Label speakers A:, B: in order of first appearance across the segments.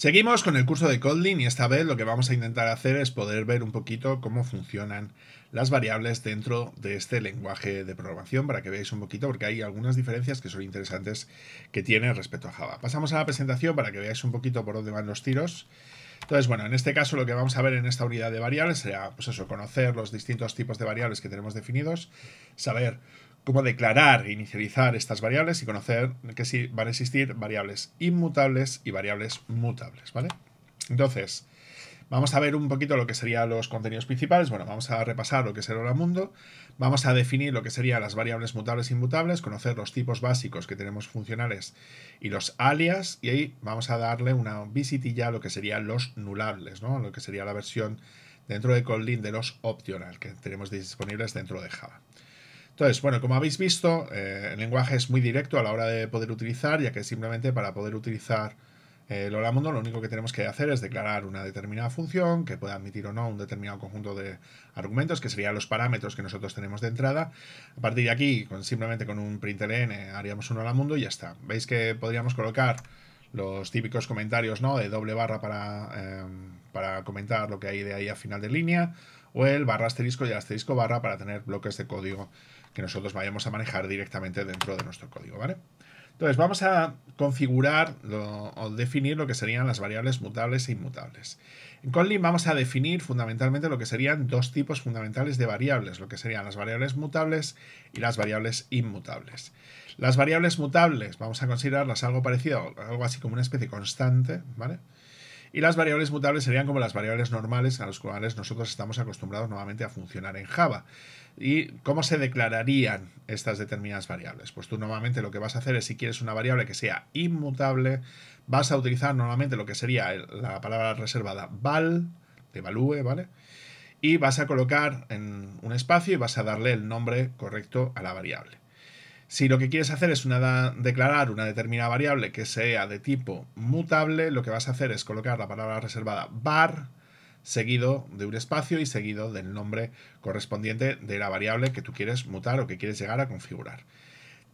A: Seguimos con el curso de Kotlin y esta vez lo que vamos a intentar hacer es poder ver un poquito cómo funcionan las variables dentro de este lenguaje de programación para que veáis un poquito porque hay algunas diferencias que son interesantes que tiene respecto a Java. Pasamos a la presentación para que veáis un poquito por dónde van los tiros. Entonces, bueno, en este caso lo que vamos a ver en esta unidad de variables será, pues eso, conocer los distintos tipos de variables que tenemos definidos, saber cómo declarar, e inicializar estas variables y conocer que sí van a existir variables inmutables y variables mutables, ¿vale? Entonces, vamos a ver un poquito lo que serían los contenidos principales. Bueno, vamos a repasar lo que es el hola mundo. Vamos a definir lo que serían las variables mutables e inmutables, conocer los tipos básicos que tenemos funcionales y los alias. Y ahí vamos a darle una visitilla a lo que serían los nulables, ¿no? Lo que sería la versión dentro de Kotlin de los optional que tenemos disponibles dentro de Java. Entonces, bueno, como habéis visto, eh, el lenguaje es muy directo a la hora de poder utilizar, ya que simplemente para poder utilizar eh, el hola mundo lo único que tenemos que hacer es declarar una determinada función que pueda admitir o no un determinado conjunto de argumentos, que serían los parámetros que nosotros tenemos de entrada. A partir de aquí, con, simplemente con un println eh, haríamos un hola mundo y ya está. Veis que podríamos colocar los típicos comentarios ¿no? de doble barra para, em, para comentar lo que hay de ahí a final de línea el barra asterisco y asterisco barra para tener bloques de código que nosotros vayamos a manejar directamente dentro de nuestro código, ¿vale? Entonces vamos a configurar o definir lo que serían las variables mutables e inmutables. En Kotlin vamos a definir fundamentalmente lo que serían dos tipos fundamentales de variables, lo que serían las variables mutables y las variables inmutables. Las variables mutables vamos a considerarlas algo parecido, algo así como una especie constante, ¿vale? Y las variables mutables serían como las variables normales a las cuales nosotros estamos acostumbrados nuevamente a funcionar en Java. ¿Y cómo se declararían estas determinadas variables? Pues tú nuevamente lo que vas a hacer es, si quieres una variable que sea inmutable, vas a utilizar normalmente lo que sería la palabra reservada val, devalúe evalúe, ¿vale? Y vas a colocar en un espacio y vas a darle el nombre correcto a la variable. Si lo que quieres hacer es declarar una determinada variable que sea de tipo mutable, lo que vas a hacer es colocar la palabra reservada var seguido de un espacio y seguido del nombre correspondiente de la variable que tú quieres mutar o que quieres llegar a configurar.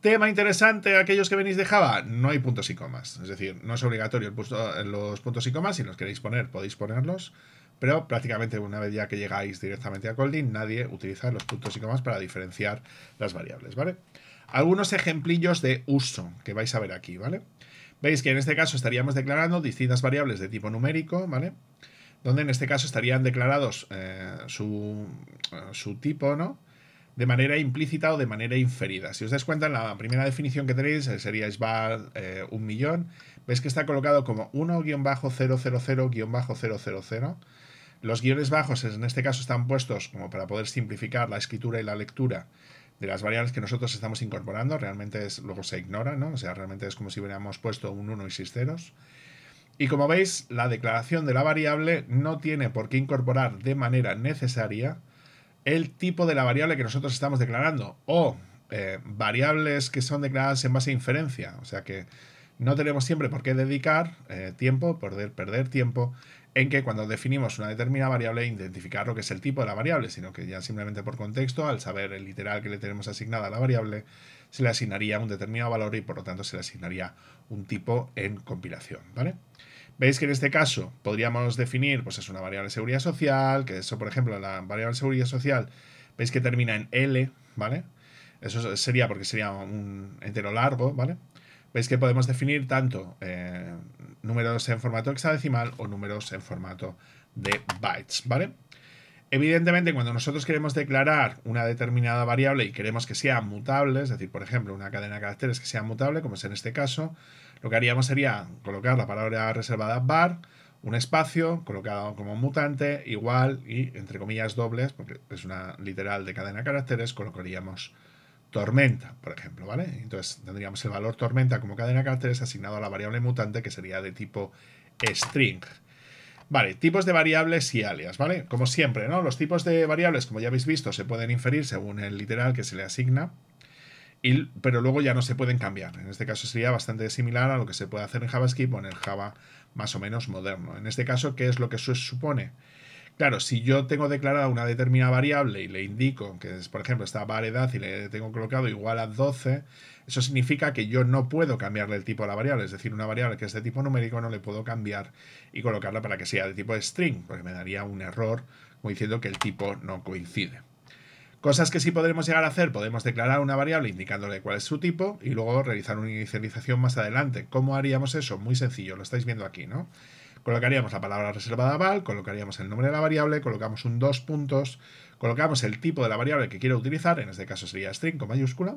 A: Tema interesante, aquellos que venís de Java, no hay puntos y comas. Es decir, no es obligatorio el los puntos y comas, si los queréis poner podéis ponerlos, pero prácticamente una vez ya que llegáis directamente a Colding, nadie utiliza los puntos y comas para diferenciar las variables, ¿vale? vale algunos ejemplillos de uso que vais a ver aquí, ¿vale? Veis que en este caso estaríamos declarando distintas variables de tipo numérico, ¿vale? Donde en este caso estarían declarados eh, eh, su, tipo, ¿no? De manera implícita o de manera inferida. Si os dais cuenta, en la primera definición que tenéis eh, sería SBAR eh, un millón. Veis que está colocado como 1-000-000. Los guiones bajos en este caso están puestos como para poder simplificar la escritura y la lectura las variables que nosotros estamos incorporando, realmente es, luego se ignora, ¿no? O sea, realmente es como si hubiéramos puesto un 1 y 6 ceros. Y como veis, la declaración de la variable no tiene por qué incorporar de manera necesaria el tipo de la variable que nosotros estamos declarando o eh, variables que son declaradas en base a inferencia. O sea que no tenemos siempre por qué dedicar eh, tiempo, perder, perder tiempo en que cuando definimos una determinada variable, identificar lo que es el tipo de la variable, sino que ya simplemente por contexto, al saber el literal que le tenemos asignada a la variable, se le asignaría un determinado valor y por lo tanto se le asignaría un tipo en compilación, ¿vale? Veis que en este caso podríamos definir, pues es una variable de seguridad social, que eso, por ejemplo, la variable de seguridad social, veis que termina en L, ¿vale? Eso sería porque sería un entero largo, ¿vale? veis que podemos definir tanto eh, números en formato hexadecimal o números en formato de bytes, ¿vale? Evidentemente, cuando nosotros queremos declarar una determinada variable y queremos que sea mutable, es decir, por ejemplo, una cadena de caracteres que sea mutable, como es en este caso, lo que haríamos sería colocar la palabra reservada bar, un espacio colocado como mutante, igual y entre comillas dobles, porque es una literal de cadena de caracteres, colocaríamos tormenta, por ejemplo, ¿vale? Entonces tendríamos el valor tormenta como cadena de caracteres asignado a la variable mutante que sería de tipo string. Vale, tipos de variables y alias, ¿vale? Como siempre, ¿no? Los tipos de variables, como ya habéis visto, se pueden inferir según el literal que se le asigna, y, pero luego ya no se pueden cambiar. En este caso sería bastante similar a lo que se puede hacer en JavaScript o en el Java más o menos moderno. En este caso, ¿qué es lo que eso supone? Claro, si yo tengo declarada una determinada variable y le indico que es, por ejemplo, esta variedad y le tengo colocado igual a 12, eso significa que yo no puedo cambiarle el tipo a la variable, es decir, una variable que es de tipo numérico no le puedo cambiar y colocarla para que sea de tipo string, porque me daría un error como diciendo que el tipo no coincide. Cosas que sí podremos llegar a hacer, podemos declarar una variable indicándole cuál es su tipo y luego realizar una inicialización más adelante. ¿Cómo haríamos eso? Muy sencillo, lo estáis viendo aquí, ¿no? Colocaríamos la palabra reservada val, colocaríamos el nombre de la variable, colocamos un dos puntos, colocamos el tipo de la variable que quiero utilizar, en este caso sería string con mayúscula,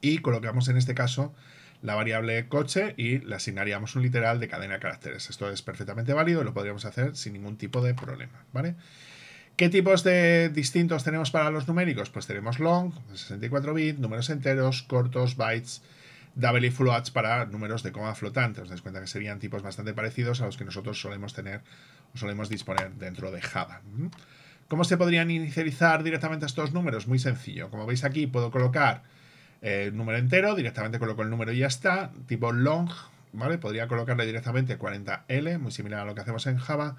A: y colocamos en este caso la variable coche y le asignaríamos un literal de cadena de caracteres. Esto es perfectamente válido lo podríamos hacer sin ningún tipo de problema, ¿vale? ¿Qué tipos de distintos tenemos para los numéricos? Pues tenemos long, 64 bits, números enteros, cortos, bytes, y e floats para números de coma flotante. Os dais cuenta que serían tipos bastante parecidos a los que nosotros solemos tener o solemos disponer dentro de Java. ¿Cómo se podrían inicializar directamente estos números? Muy sencillo. Como veis aquí, puedo colocar el eh, número entero, directamente coloco el número y ya está, tipo long, ¿vale? Podría colocarle directamente 40L, muy similar a lo que hacemos en Java.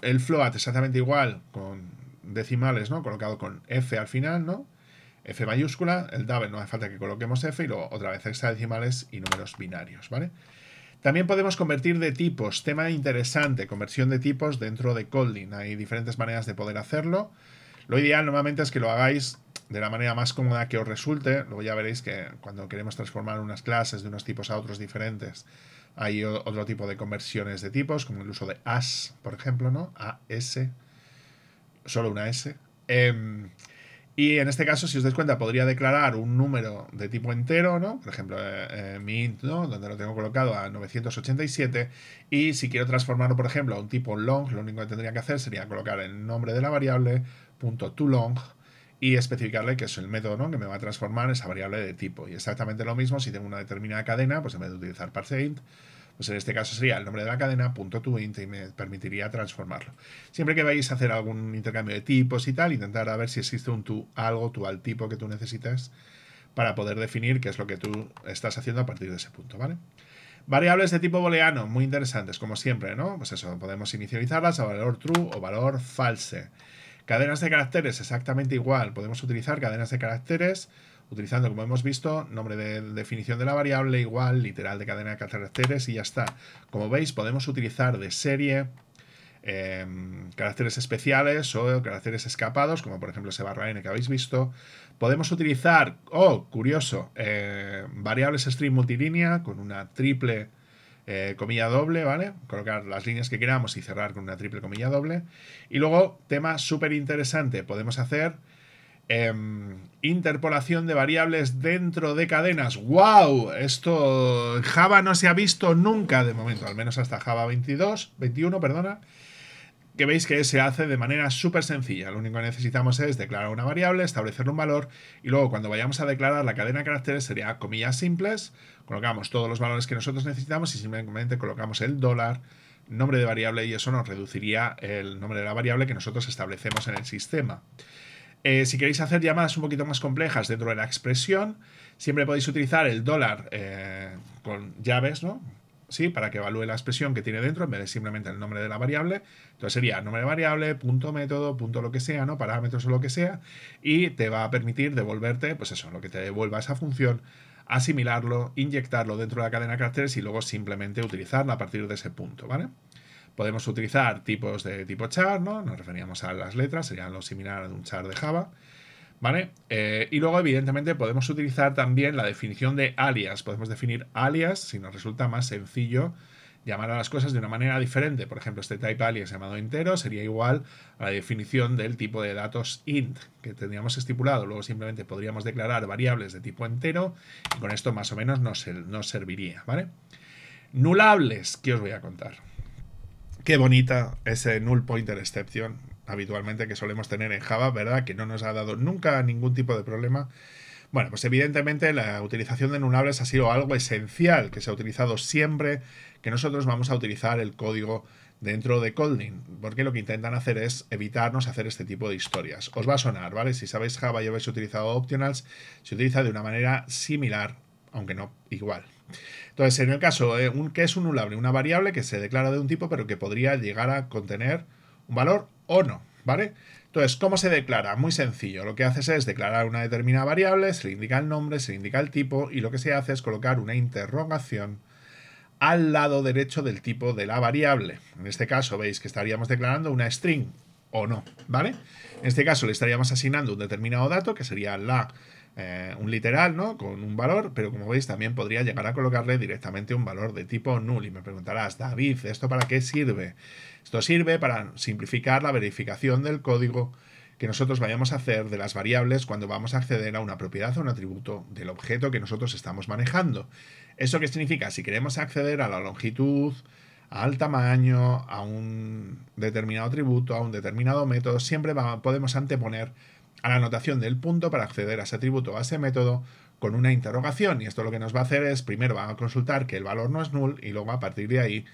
A: El float exactamente igual, con decimales, ¿no? Colocado con F al final, ¿no? F mayúscula, el double no hace falta que coloquemos F y luego otra vez hexadecimales y números binarios, ¿vale? También podemos convertir de tipos, tema interesante, conversión de tipos dentro de colding. Hay diferentes maneras de poder hacerlo. Lo ideal normalmente es que lo hagáis de la manera más cómoda que os resulte. Luego ya veréis que cuando queremos transformar unas clases de unos tipos a otros diferentes, hay otro tipo de conversiones de tipos, como el uso de AS, por ejemplo, ¿no? AS, solo una S. Em, y en este caso, si os dais cuenta, podría declarar un número de tipo entero, ¿no? Por ejemplo, eh, eh, mi int, ¿no? Donde lo tengo colocado a 987. Y si quiero transformarlo, por ejemplo, a un tipo long, lo único que tendría que hacer sería colocar el nombre de la variable, punto toLong, y especificarle que es el método que me va a transformar esa variable de tipo. Y exactamente lo mismo si tengo una determinada cadena, pues en vez de utilizar parseInt, pues en este caso sería el nombre de la cadena, punto tu y me permitiría transformarlo. Siempre que vayáis a hacer algún intercambio de tipos y tal, intentar a ver si existe un tu algo, tu al tipo que tú necesitas para poder definir qué es lo que tú estás haciendo a partir de ese punto, ¿vale? Variables de tipo booleano, muy interesantes, como siempre, ¿no? Pues eso, podemos inicializarlas a valor true o valor false. Cadenas de caracteres, exactamente igual. Podemos utilizar cadenas de caracteres utilizando, como hemos visto, nombre de definición de la variable igual literal de cadena de caracteres y ya está. Como veis, podemos utilizar de serie em, caracteres especiales o caracteres escapados, como por ejemplo ese barra n que habéis visto. Podemos utilizar, oh, curioso, eh, variables string multilínea con una triple eh, comilla doble, ¿vale? Colocar las líneas que queramos y cerrar con una triple comilla doble. Y luego, tema súper interesante, podemos hacer Em, interpolación de variables dentro de cadenas. ¡Wow! Esto Java no se ha visto nunca de momento, al menos hasta Java 22, 21, perdona. Que veis que se hace de manera súper sencilla. Lo único que necesitamos es declarar una variable, establecerle un valor y luego cuando vayamos a declarar la cadena de caracteres sería comillas simples, colocamos todos los valores que nosotros necesitamos y simplemente colocamos el dólar, nombre de variable y eso nos reduciría el nombre de la variable que nosotros establecemos en el sistema. Eh, si queréis hacer llamadas un poquito más complejas dentro de la expresión, siempre podéis utilizar el dólar eh, con llaves, ¿no? Sí, para que evalúe la expresión que tiene dentro en vez de simplemente el nombre de la variable. Entonces sería nombre de variable, punto método, punto lo que sea, ¿no? Parámetros o lo que sea. Y te va a permitir devolverte, pues eso, lo que te devuelva esa función, asimilarlo, inyectarlo dentro de la cadena de caracteres y luego simplemente utilizarla a partir de ese punto, ¿vale? Podemos utilizar tipos de tipo char, ¿no? Nos referíamos a las letras, serían lo similar a un char de Java. ¿Vale? Eh, y luego, evidentemente, podemos utilizar también la definición de alias. Podemos definir alias si nos resulta más sencillo llamar a las cosas de una manera diferente. Por ejemplo, este type alias llamado entero sería igual a la definición del tipo de datos int que tendríamos estipulado. Luego simplemente podríamos declarar variables de tipo entero y con esto más o menos nos, nos serviría, ¿vale? Nulables, ¿Qué os voy a contar? Qué bonita ese null pointer exception habitualmente que solemos tener en Java, ¿verdad? Que no nos ha dado nunca ningún tipo de problema. Bueno, pues evidentemente la utilización de nullables ha sido algo esencial que se ha utilizado siempre que nosotros vamos a utilizar el código dentro de Kotlin, porque lo que intentan hacer es evitarnos hacer este tipo de historias. Os va a sonar, ¿vale? Si sabéis Java y habéis utilizado optionals, se utiliza de una manera similar, aunque no igual. Entonces, en el caso, de un, ¿qué es un nullable? Una variable que se declara de un tipo, pero que podría llegar a contener un valor o no, ¿vale? Entonces, ¿cómo se declara? Muy sencillo. Lo que haces es declarar una determinada variable, se le indica el nombre, se le indica el tipo, y lo que se hace es colocar una interrogación al lado derecho del tipo de la variable. En este caso, veis que estaríamos declarando una string o no, ¿vale? En este caso, le estaríamos asignando un determinado dato, que sería la eh, un literal, ¿no? Con un valor, pero como veis también podría llegar a colocarle directamente un valor de tipo null. Y me preguntarás, David, ¿esto para qué sirve? Esto sirve para simplificar la verificación del código que nosotros vayamos a hacer de las variables cuando vamos a acceder a una propiedad o un atributo del objeto que nosotros estamos manejando. ¿Eso qué significa? Si queremos acceder a la longitud, al tamaño, a un determinado atributo, a un determinado método, siempre podemos anteponer a la anotación del punto para acceder a ese atributo o a ese método con una interrogación. Y esto lo que nos va a hacer es, primero va a consultar que el valor no es null y luego a partir de ahí,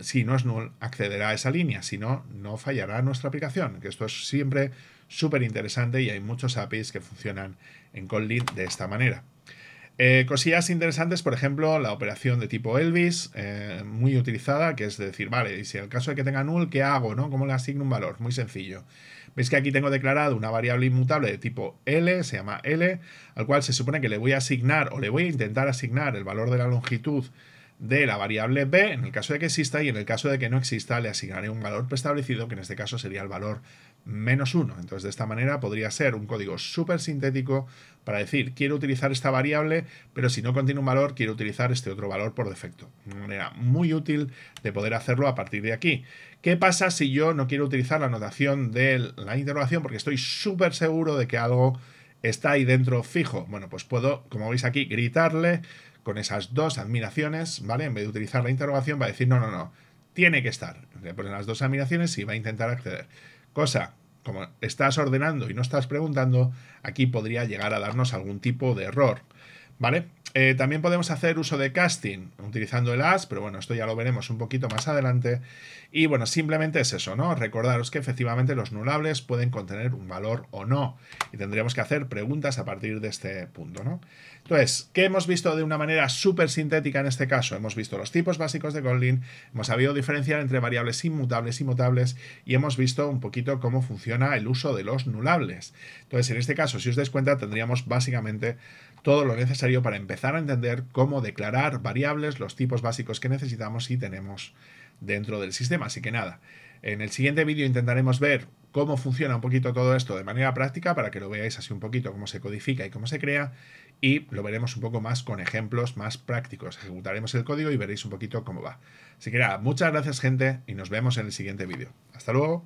A: si no es null, accederá a esa línea. Si no, no fallará nuestra aplicación. Que esto es siempre súper interesante y hay muchos APIs que funcionan en Kotlin de esta manera. Eh, cosillas interesantes, por ejemplo, la operación de tipo Elvis, eh, muy utilizada, que es decir, vale, y si el caso de que tenga null, ¿qué hago? ¿no? ¿Cómo le asigno un valor? Muy sencillo. Veis que aquí tengo declarado una variable inmutable de tipo L, se llama L, al cual se supone que le voy a asignar o le voy a intentar asignar el valor de la longitud de la variable b, en el caso de que exista, y en el caso de que no exista, le asignaré un valor preestablecido, que en este caso sería el valor menos 1. Entonces, de esta manera podría ser un código súper sintético para decir, quiero utilizar esta variable, pero si no contiene un valor, quiero utilizar este otro valor por defecto. Una manera muy útil de poder hacerlo a partir de aquí. ¿Qué pasa si yo no quiero utilizar la notación de la interrogación? Porque estoy súper seguro de que algo está ahí dentro fijo. Bueno, pues puedo, como veis aquí, gritarle con esas dos admiraciones, ¿vale? En vez de utilizar la interrogación, va a decir, no, no, no, tiene que estar. Le ponen las dos admiraciones y va a intentar acceder. Cosa, como estás ordenando y no estás preguntando, aquí podría llegar a darnos algún tipo de error. ¿Vale? Eh, también podemos hacer uso de casting utilizando el as, pero bueno, esto ya lo veremos un poquito más adelante. Y bueno, simplemente es eso, ¿no? Recordaros que efectivamente los nulables pueden contener un valor o no. Y tendríamos que hacer preguntas a partir de este punto, ¿no? Entonces, ¿qué hemos visto de una manera súper sintética en este caso? Hemos visto los tipos básicos de Golding, hemos sabido diferenciar entre variables inmutables y mutables y hemos visto un poquito cómo funciona el uso de los nulables. Entonces, en este caso, si os dais cuenta, tendríamos básicamente todo lo necesario para empezar a entender cómo declarar variables, los tipos básicos que necesitamos y tenemos dentro del sistema. Así que nada, en el siguiente vídeo intentaremos ver cómo funciona un poquito todo esto de manera práctica para que lo veáis así un poquito cómo se codifica y cómo se crea y lo veremos un poco más con ejemplos más prácticos. Ejecutaremos el código y veréis un poquito cómo va. Así que nada, muchas gracias gente y nos vemos en el siguiente vídeo. Hasta luego.